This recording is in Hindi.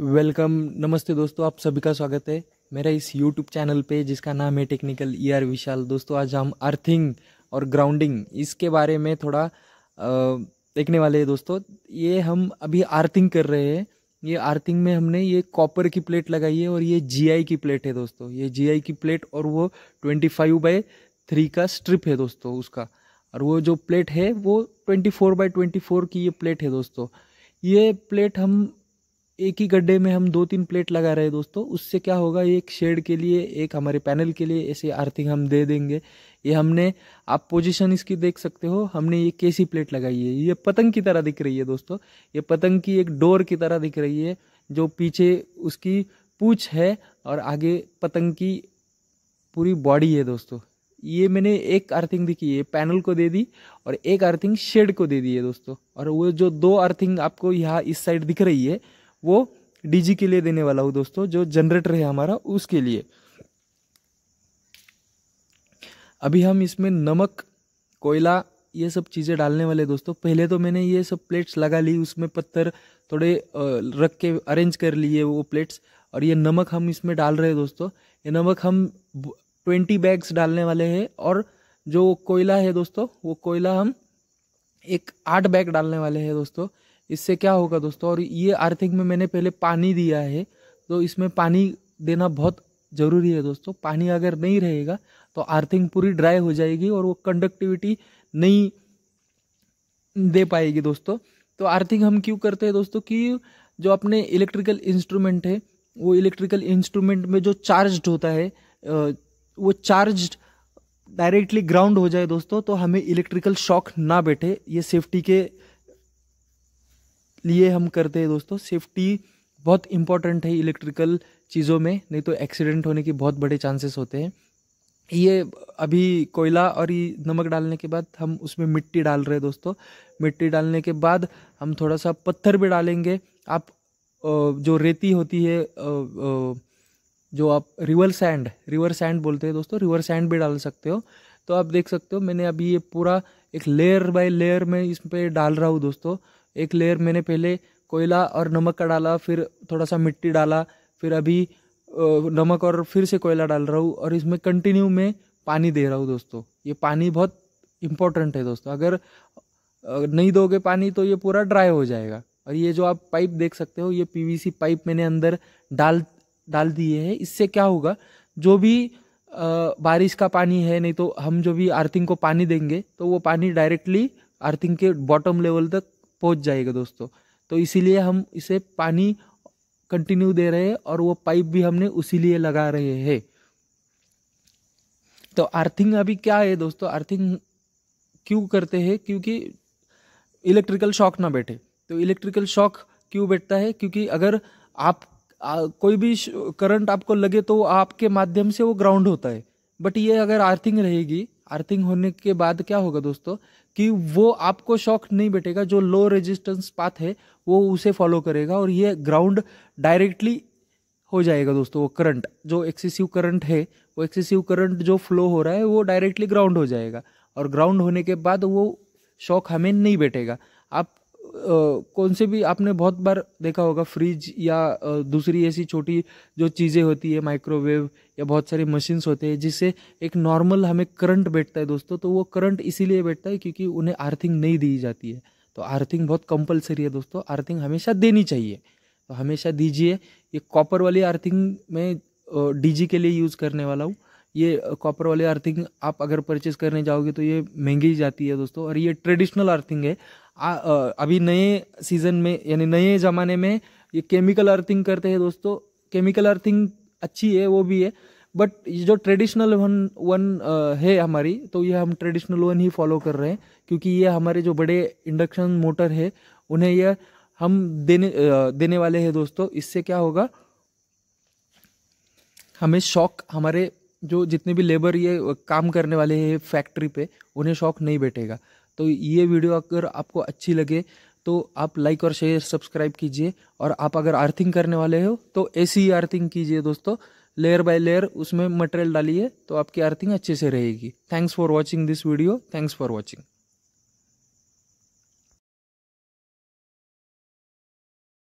वेलकम नमस्ते दोस्तों आप सभी का स्वागत है मेरा इस यूट्यूब चैनल पे जिसका नाम है technical E e R Vishal दोस्तों आज हम अर्थिंग और ग्राउंडिंग इसके बारे में थोड़ा देखने वाले हैं दोस्तों ये हम अभी आर्थिंग कर रहे हैं ये आर्थिंग में हमने ये कॉपर की प्लेट लगाई है और ये जीआई की प्लेट है दोस्तों ये जी की प्लेट और वो ट्वेंटी फाइव बाई थ्री का स्ट्रिप है दोस्तों उसका और वो जो प्लेट है वो twenty four by twenty four की ये प्लेट है दोस्तों ये प्लेट हम एक ही गड्ढे में हम दो तीन प्लेट लगा रहे हैं दोस्तों उससे क्या होगा एक शेड के लिए एक हमारे पैनल के लिए ऐसे अर्थिंग हम दे देंगे ये हमने आप पोजीशन इसकी देख सकते हो हमने ये कैसी प्लेट लगाई है ये पतंग की तरह दिख रही है दोस्तों ये पतंग की एक डोर की तरह दिख रही है जो पीछे उसकी पूछ है और आगे पतंग की पूरी बॉडी है दोस्तों ये मैंने एक अर्थिंग दिखी है पैनल को दे दी और एक अर्थिंग शेड को दे दी है दोस्तों और वो जो दो अर्थिंग आपको यहाँ इस साइड दिख रही है वो डीजी के लिए देने वाला हूँ दोस्तों जो जनरेटर है हमारा उसके लिए अभी हम इसमें नमक कोयला ये सब चीज़ें डालने वाले दोस्तों पहले तो मैंने ये सब प्लेट्स लगा ली उसमें पत्थर थोड़े रख के अरेंज कर लिए वो प्लेट्स और ये नमक हम इसमें डाल रहे हैं दोस्तों ये नमक हम ट्वेंटी बैग्स डालने वाले हैं और जो कोयला है दोस्तों वो कोयला हम एक आठ बैग डालने वाले हैं दोस्तों इससे क्या होगा दोस्तों और ये अर्थिंग में मैंने पहले पानी दिया है तो इसमें पानी देना बहुत ज़रूरी है दोस्तों पानी अगर नहीं रहेगा तो अर्थिंग पूरी ड्राई हो जाएगी और वो कंडक्टिविटी नहीं दे पाएगी दोस्तों तो अर्थिंग हम क्यों करते हैं दोस्तों कि जो अपने इलेक्ट्रिकल इंस्ट्रूमेंट है वो इलेक्ट्रिकल इंस्ट्रूमेंट में जो चार्ज होता है वो चार्ज डायरेक्टली ग्राउंड हो जाए दोस्तों तो हमें इलेक्ट्रिकल शॉक ना बैठे ये सेफ्टी के लिए हम करते हैं दोस्तों सेफ्टी बहुत इंपॉर्टेंट है इलेक्ट्रिकल चीज़ों में नहीं तो एक्सीडेंट होने के बहुत बड़े चांसेस होते हैं ये अभी कोयला और ये नमक डालने के बाद हम उसमें मिट्टी डाल रहे हैं दोस्तों मिट्टी डालने के बाद हम थोड़ा सा पत्थर भी डालेंगे आप जो रेती होती है जो आप रिवर सैंड रिवर सैंड बोलते हैं दोस्तों रिवर सैंड भी डाल सकते हो तो आप देख सकते हो मैंने अभी ये पूरा एक लेयर बाय लेयर में इस पर डाल रहा हूँ दोस्तों एक लेयर मैंने पहले कोयला और नमक का डाला फिर थोड़ा सा मिट्टी डाला फिर अभी नमक और फिर से कोयला डाल रहा हूँ और इसमें कंटिन्यू मैं पानी दे रहा हूँ दोस्तों ये पानी बहुत इम्पोर्टेंट है दोस्तों अगर नहीं दोगे पानी तो ये पूरा ड्राई हो जाएगा और ये जो आप पाइप देख सकते हो ये पीवीसी पाइप मैंने अंदर डाल डाल दिए है इससे क्या होगा जो भी आ, बारिश का पानी है नहीं तो हम जो भी अर्थिंग को पानी देंगे तो वो पानी डायरेक्टली आर्थिंग के बॉटम लेवल तक पहुंच जाएगा दोस्तों तो इसीलिए हम इसे पानी कंटिन्यू दे रहे हैं और वो पाइप भी हमने उसी लिए लगा रहे हैं तो अर्थिंग अभी क्या है दोस्तों अर्थिंग क्यों करते हैं क्योंकि इलेक्ट्रिकल शॉक ना बैठे तो इलेक्ट्रिकल शॉक क्यों बैठता है क्योंकि अगर आप आ, कोई भी करंट आपको लगे तो आपके माध्यम से वो ग्राउंड होता है बट ये अगर अर्थिंग रहेगी अर्थिंग होने के बाद क्या होगा दोस्तों कि वो आपको शॉक नहीं बैठेगा जो लो रेजिस्टेंस पाथ है वो उसे फॉलो करेगा और ये ग्राउंड डायरेक्टली हो जाएगा दोस्तों वो करंट जो एक्सेसिव करंट है वो एक्सेसिव करंट जो फ्लो हो रहा है वो डायरेक्टली ग्राउंड हो जाएगा और ग्राउंड होने के बाद वो शॉक हमें नहीं बैठेगा आप कौन से भी आपने बहुत बार देखा होगा फ्रिज या दूसरी ऐसी छोटी जो चीज़ें होती है माइक्रोवेव या बहुत सारी मशीन्स होते हैं जिससे एक नॉर्मल हमें करंट बैठता है दोस्तों तो वो करंट इसीलिए बैठता है क्योंकि उन्हें अर्थिंग नहीं दी जाती है तो अर्थिंग बहुत कंपलसरी है दोस्तों अर्थिंग हमेशा देनी चाहिए तो हमेशा दीजिए ये कॉपर वाली अर्थिंग में डीजी के लिए यूज़ करने वाला हूँ ये कॉपर वाली अर्थिंग आप अगर परचेज करने जाओगे तो ये महंगी जाती है दोस्तों और ये ट्रेडिशनल अर्थिंग है आ, अभी नए सीजन में यानी नए ज़माने में ये केमिकल अर्थिंग करते हैं दोस्तों केमिकल अर्थिंग अच्छी है वो भी है बट ये जो ट्रेडिशनल वन वन है हमारी तो ये हम ट्रेडिशनल वन ही फॉलो कर रहे हैं क्योंकि ये हमारे जो बड़े इंडक्शन मोटर है उन्हें यह हम देने देने वाले हैं दोस्तों इससे क्या होगा हमें शौक हमारे जो जितने भी लेबर ये काम करने वाले हैं फैक्ट्री पे उन्हें शौक नहीं बैठेगा तो ये वीडियो अगर आपको अच्छी लगे तो आप लाइक और शेयर सब्सक्राइब कीजिए और आप अगर अर्थिंग करने वाले हो तो ऐसी ही अर्थिंग कीजिए दोस्तों लेयर बाय लेयर उसमें मटेरियल डालिए तो आपकी अर्थिंग अच्छे से रहेगी thanks for watching this video thanks for watching